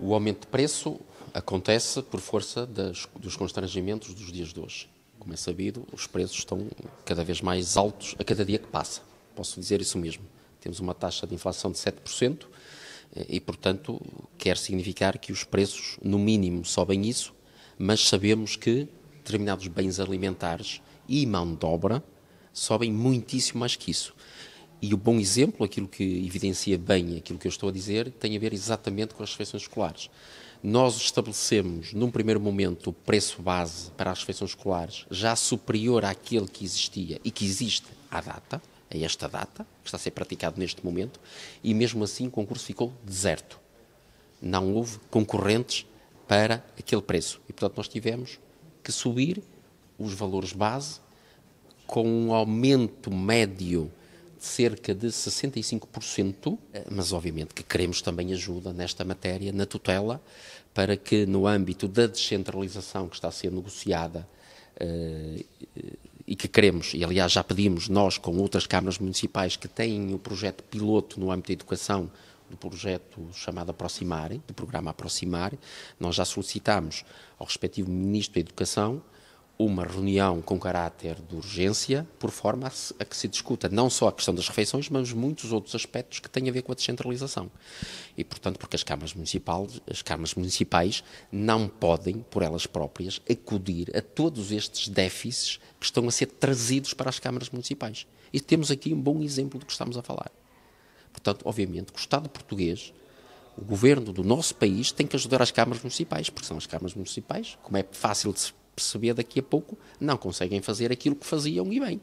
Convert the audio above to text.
O aumento de preço acontece por força das, dos constrangimentos dos dias de hoje. Como é sabido, os preços estão cada vez mais altos a cada dia que passa. Posso dizer isso mesmo. Temos uma taxa de inflação de 7% eh, e, portanto, quer significar que os preços, no mínimo, sobem isso, mas sabemos que determinados bens alimentares e mão de obra sobem muitíssimo mais que isso. E o bom exemplo, aquilo que evidencia bem aquilo que eu estou a dizer, tem a ver exatamente com as refeições escolares. Nós estabelecemos, num primeiro momento, o preço base para as refeições escolares já superior àquele que existia e que existe à data, a esta data, que está a ser praticado neste momento, e mesmo assim o concurso ficou deserto. Não houve concorrentes para aquele preço. E, portanto, nós tivemos que subir os valores base com um aumento médio cerca de 65%, eh, mas obviamente que queremos também ajuda nesta matéria, na tutela, para que no âmbito da descentralização que está a ser negociada eh, e que queremos, e aliás já pedimos nós com outras câmaras municipais que têm o projeto piloto no âmbito da educação, do projeto chamado Aproximar, do programa Aproximar, nós já solicitámos ao respectivo Ministro da Educação uma reunião com caráter de urgência, por forma a que se discuta não só a questão das refeições, mas muitos outros aspectos que têm a ver com a descentralização. E, portanto, porque as câmaras municipais, as câmaras municipais não podem, por elas próprias, acudir a todos estes déficits que estão a ser trazidos para as câmaras municipais. E temos aqui um bom exemplo do que estamos a falar. Portanto, obviamente, o Estado português o governo do nosso país tem que ajudar as câmaras municipais, porque são as câmaras municipais, como é fácil de se perceber daqui a pouco, não conseguem fazer aquilo que faziam e bem.